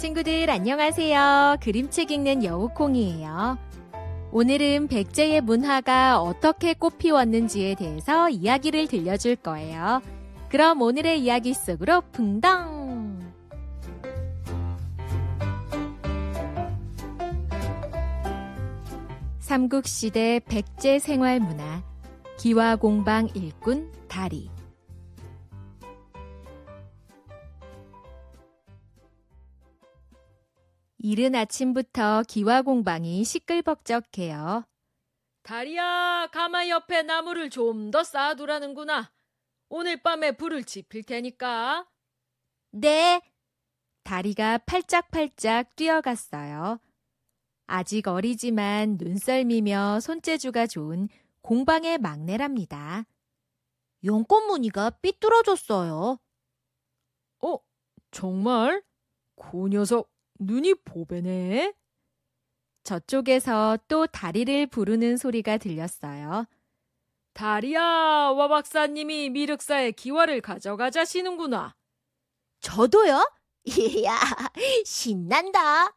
친구들 안녕하세요. 그림책 읽는 여우콩이에요. 오늘은 백제의 문화가 어떻게 꽃피웠는지에 대해서 이야기를 들려줄 거예요. 그럼 오늘의 이야기 속으로 붕덩! 삼국시대 백제 생활문화 기와공방 일꾼 다리 이른 아침부터 기와 공방이 시끌벅적해요. 다리야, 가마 옆에 나무를 좀 더 쌓아두라는구나. 오늘 밤에 불을 지필 테니까. 네. 다리가 팔짝팔짝 뛰어갔어요. 아직 어리지만 눈썰미며 손재주가 좋은 공방의 막내랍니다. 연꽃무늬가 삐뚤어졌어요. 어, 정말? 그 녀석 눈이 보배네. 저쪽에서 또 다리를 부르는 소리가 들렸어요. 다리야, 와 박사님이 미륵사에 기와를 가져가자시는구나. 저도요? 이야, 신난다.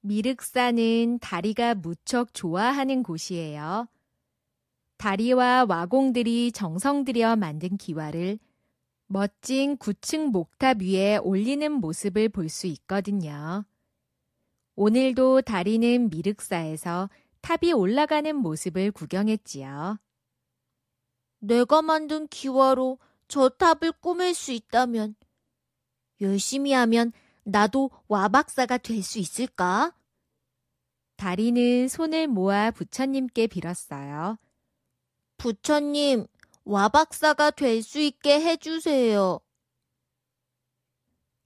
미륵사는 다리가 무척 좋아하는 곳이에요. 다리와 와공들이 정성 들여 만든 기와를 멋진 9층 목탑 위에 올리는 모습을 볼 수 있거든요. 오늘도 다리는 미륵사에서 탑이 올라가는 모습을 구경했지요. 내가 만든 기와로 저 탑을 꾸밀 수 있다면 열심히 하면 나도 와박사가 될 수 있을까? 다리는 손을 모아 부처님께 빌었어요. 부처님, 와박사가 될 수 있게 해주세요.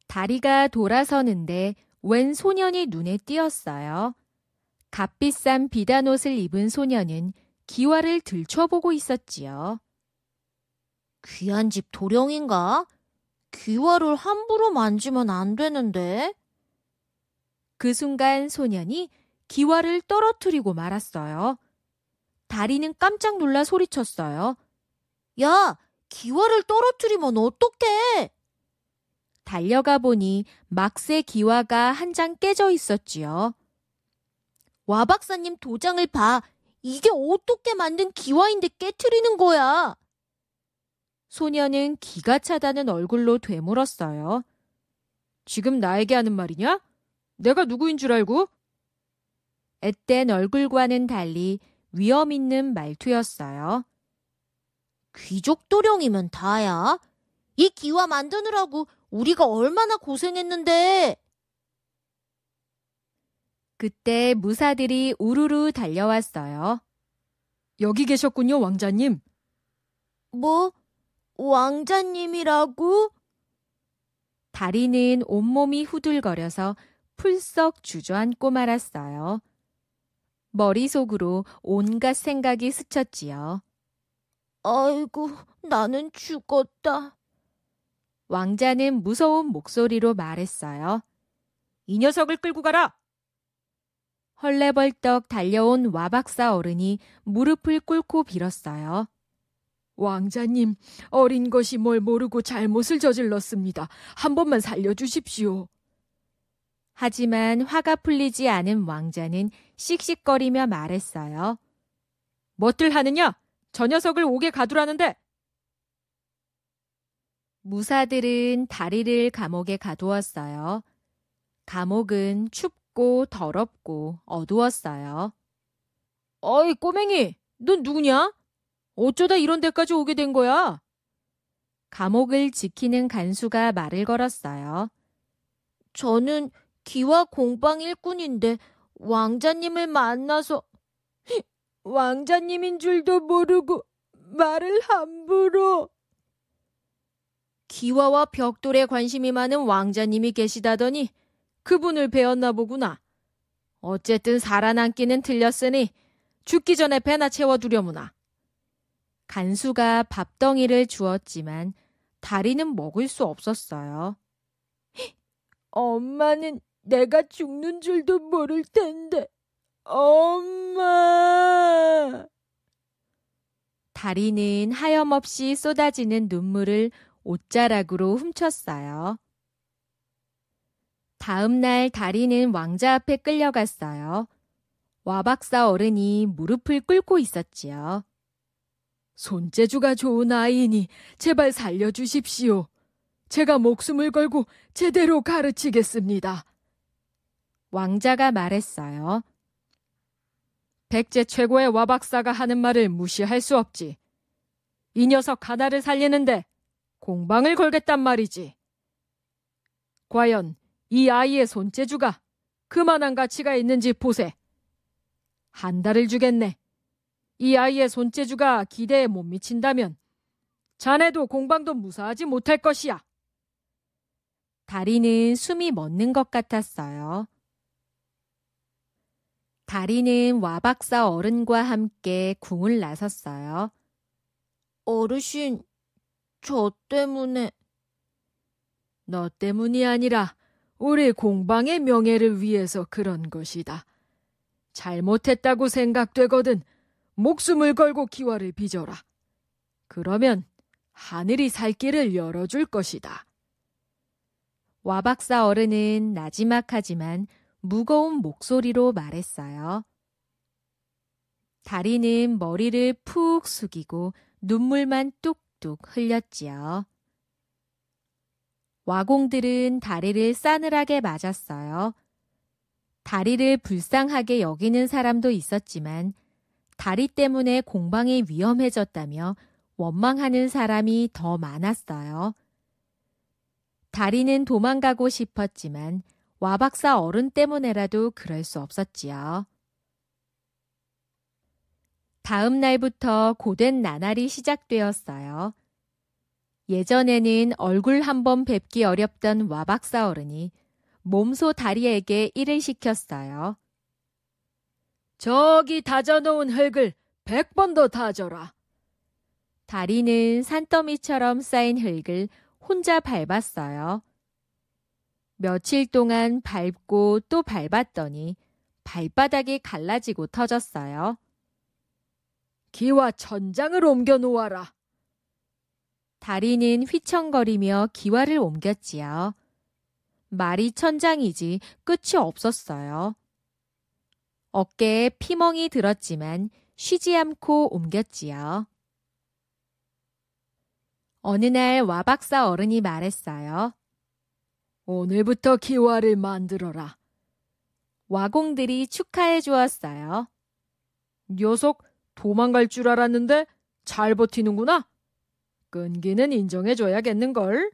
다리가 돌아서는데 웬 소년이 눈에 띄었어요. 값비싼 비단 옷을 입은 소년은 기와를 들춰보고 있었지요. 귀한 집 도령인가? 귀화를 함부로 만지면 안 되는데. 그 순간 소년이 기와를 떨어뜨리고 말았어요. 다리는 깜짝 놀라 소리쳤어요. 야, 기와를 떨어뜨리면 어떡해? 달려가 보니 막새 기와가 한 장 깨져 있었지요. 와 박사님 도장을 봐. 이게 어떻게 만든 기와인데 깨트리는 거야? 소녀는 기가 차다는 얼굴로 되물었어요. 지금 나에게 하는 말이냐? 내가 누구인 줄 알고? 앳된 얼굴과는 달리 위험 있는 말투였어요. 귀족 도령이면 다야. 이 기와 만드느라고 우리가 얼마나 고생했는데. 그때 무사들이 우르르 달려왔어요. 여기 계셨군요, 왕자님. 뭐? 왕자님이라고? 다리는 온몸이 후들거려서 풀썩 주저앉고 말았어요. 머릿속으로 온갖 생각이 스쳤지요. 아이고, 나는 죽었다. 왕자는 무서운 목소리로 말했어요. 이 녀석을 끌고 가라! 헐레벌떡 달려온 와박사 어른이 무릎을 꿇고 빌었어요. 왕자님, 어린 것이 뭘 모르고 잘못을 저질렀습니다. 한 번만 살려주십시오. 하지만 화가 풀리지 않은 왕자는 씩씩거리며 말했어요. 뭣들 하느냐? 저 녀석을 옥에 가두라는데! 무사들은 다리를 감옥에 가두었어요. 감옥은 춥고 더럽고 어두웠어요. 어이, 꼬맹이! 넌 누구냐? 어쩌다 이런 데까지 오게 된 거야? 감옥을 지키는 간수가 말을 걸었어요. 저는 기와 공방 일꾼인데 왕자님을 만나서 왕자님인 줄도 모르고 말을 함부로. 기와와 벽돌에 관심이 많은 왕자님이 계시다더니 그분을 배웠나 보구나. 어쨌든 살아남기는 틀렸으니 죽기 전에 배나 채워두려무나. 간수가 밥덩이를 주었지만 다리는 먹을 수 없었어요. 엄마는 내가 죽는 줄도 모를 텐데. 엄마. 다리는 하염없이 쏟아지는 눈물을 옷자락으로 훔쳤어요. 다음 날 다리는 왕자 앞에 끌려갔어요. 와박사 어른이 무릎을 꿇고 있었지요. 손재주가 좋은 아이니 제발 살려주십시오. 제가 목숨을 걸고 제대로 가르치겠습니다. 왕자가 말했어요. 백제 최고의 와박사가 하는 말을 무시할 수 없지. 이 녀석 하나를 살리는데 공방을 걸겠단 말이지. 과연 이 아이의 손재주가 그만한 가치가 있는지 보세. 한 달을 주겠네. 이 아이의 손재주가 기대에 못 미친다면 자네도 공방도 무사하지 못할 것이야. 다리는 숨이 멎는 것 같았어요. 다리는 와박사 어른과 함께 궁을 나섰어요. 어르신, 저 때문에. 너 때문이 아니라 우리 공방의 명예를 위해서 그런 것이다. 잘못했다고 생각되거든 목숨을 걸고 기와를 빚어라. 그러면 하늘이 살 길을 열어줄 것이다. 와박사 어른은 나지막하지만 무거운 목소리로 말했어요. 다리는 머리를 푹 숙이고 눈물만 뚝뚝 흘렸지요. 와공들은 다리를 싸늘하게 맞았어요. 다리를 불쌍하게 여기는 사람도 있었지만 다리 때문에 공방이 위험해졌다며 원망하는 사람이 더 많았어요. 다리는 도망가고 싶었지만 와 박사 어른 때문에라도 그럴 수 없었지요. 다음 날부터 고된 나날이 시작되었어요. 예전에는 얼굴 한번 뵙기 어렵던 와 박사 어른이 몸소 다리에게 일을 시켰어요. 저기 다져놓은 흙을 백 번도 다져라. 다리는 산더미처럼 쌓인 흙을 혼자 밟았어요. 며칠 동안 밟고 또 밟았더니 발바닥이 갈라지고 터졌어요. 기와 전장을 옮겨 놓아라. 다리는 휘청거리며 기와를 옮겼지요. 말이 천장이지 끝이 없었어요. 어깨에 피멍이 들었지만 쉬지 않고 옮겼지요. 어느 날 와박사 어른이 말했어요. 오늘부터 기와를 만들어라. 와공들이 축하해 주었어요. 녀석 도망갈 줄 알았는데 잘 버티는구나. 끈기는 인정해줘야겠는걸.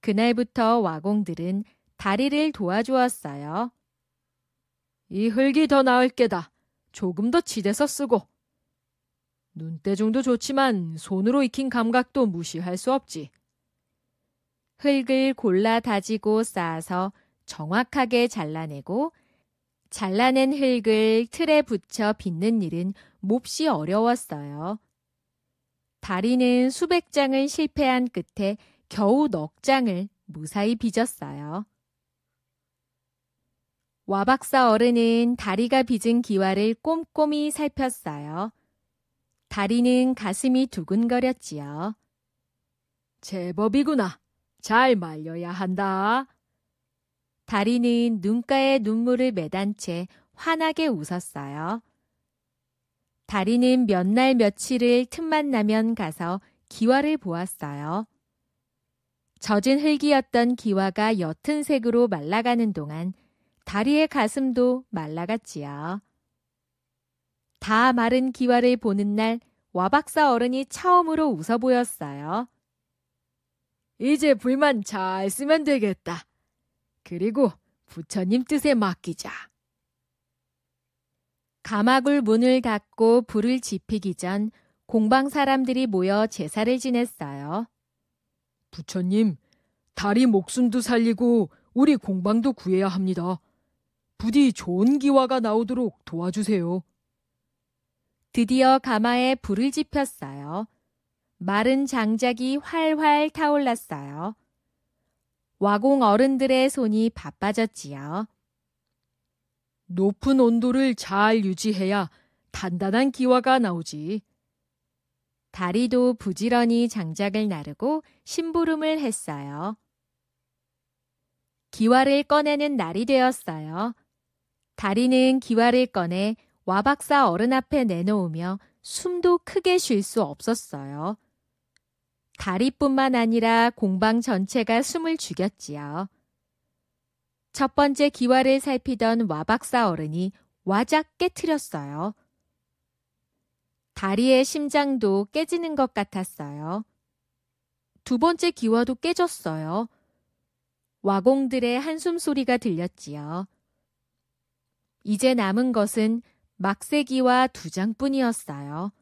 그날부터 와공들은 다리를 도와주었어요. 이 흙이 더 나을 게다. 조금 더칠대서 쓰고. 눈대중도 좋지만 손으로 익힌 감각도 무시할 수 없지. 흙을 골라 다지고 쌓아서 정확하게 잘라내고 잘라낸 흙을 틀에 붙여 빚는 일은 몹시 어려웠어요. 다리는 수백 장을 실패한 끝에 겨우 넉 장을 무사히 빚었어요. 와박사 어른은 다리가 빚은 기와를 꼼꼼히 살폈어요. 다리는 가슴이 두근거렸지요. 제법이구나. 잘 말려야 한다. 다리는 눈가에 눈물을 매단 채 환하게 웃었어요. 다리는 몇 날 며칠을 틈만 나면 가서 기와를 보았어요. 젖은 흙이었던 기와가 옅은 색으로 말라가는 동안 다리의 가슴도 말라갔지요. 다 마른 기와를 보는 날 와박사 어른이 처음으로 웃어 보였어요. 이제 불만 잘 쓰면 되겠다. 그리고 부처님 뜻에 맡기자. 가마굴 문을 닫고 불을 지피기 전 공방 사람들이 모여 제사를 지냈어요. 부처님, 다리 목숨도 살리고 우리 공방도 구해야 합니다. 부디 좋은 기화가 나오도록 도와주세요. 드디어 가마에 불을 지폈어요. 마른 장작이 활활 타올랐어요. 와공 어른들의 손이 바빠졌지요. 높은 온도를 잘 유지해야 단단한 기와가 나오지. 다리도 부지런히 장작을 나르고 심부름을 했어요. 기와를 꺼내는 날이 되었어요. 다리는 기와를 꺼내 와박사 어른 앞에 내놓으며 숨도 크게 쉴 수 없었어요. 다리뿐만 아니라 공방 전체가 숨을 죽였지요. 첫 번째 기와를 살피던 와박사 어른이 와작 깨트렸어요. 다리의 심장도 깨지는 것 같았어요. 두 번째 기와도 깨졌어요. 와공들의 한숨 소리가 들렸지요. 이제 남은 것은 막세기와 두 장뿐이었어요.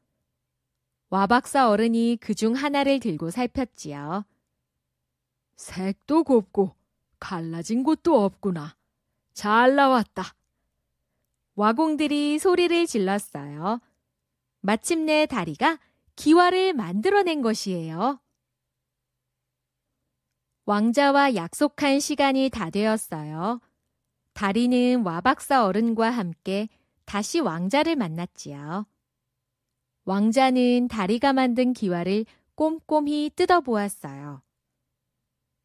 와 박사 어른이 그 중 하나를 들고 살폈지요. 색도 곱고 갈라진 곳도 없구나. 잘 나왔다. 와공들이 소리를 질렀어요. 마침내 다리가 기와를 만들어낸 것이에요. 왕자와 약속한 시간이 다 되었어요. 다리는 와박사 어른과 함께 다시 왕자를 만났지요. 왕자는 다리가 만든 기와를 꼼꼼히 뜯어보았어요.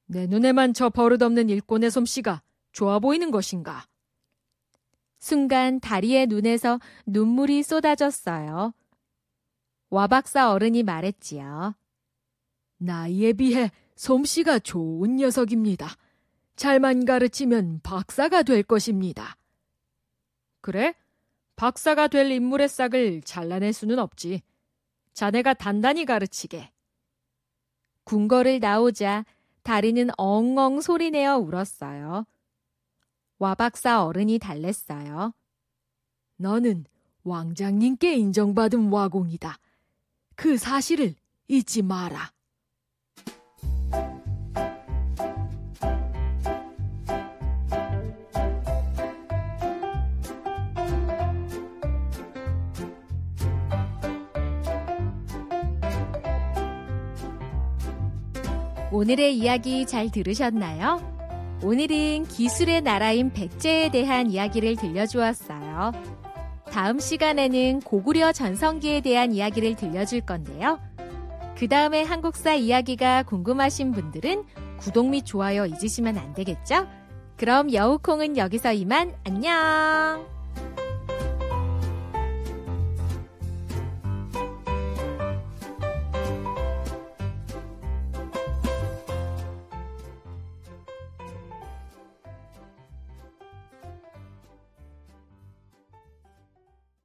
내 눈에만 저 버릇없는 일꾼의 솜씨가 좋아 보이는 것인가? 순간 다리의 눈에서 눈물이 쏟아졌어요. 와박사 어른이 말했지요. 나이에 비해 솜씨가 좋은 녀석입니다. 잘만 가르치면 박사가 될 것입니다. 그래? 박사가 될 인물의 싹을 잘라낼 수는 없지. 자네가 단단히 가르치게. 궁궐을 나오자 다리는 엉엉 소리내어 울었어요. 와박사 어른이 달랬어요. 너는 왕장님께 인정받은 와공이다. 그 사실을 잊지 마라. 오늘의 이야기 잘 들으셨나요? 오늘은 기술의 나라인 백제에 대한 이야기를 들려주었어요. 다음 시간에는 고구려 전성기에 대한 이야기를 들려줄 건데요. 그 다음에 한국사 이야기가 궁금하신 분들은 구독 및 좋아요 잊으시면 안 되겠죠? 그럼 여우콩은 여기서 이만 안녕!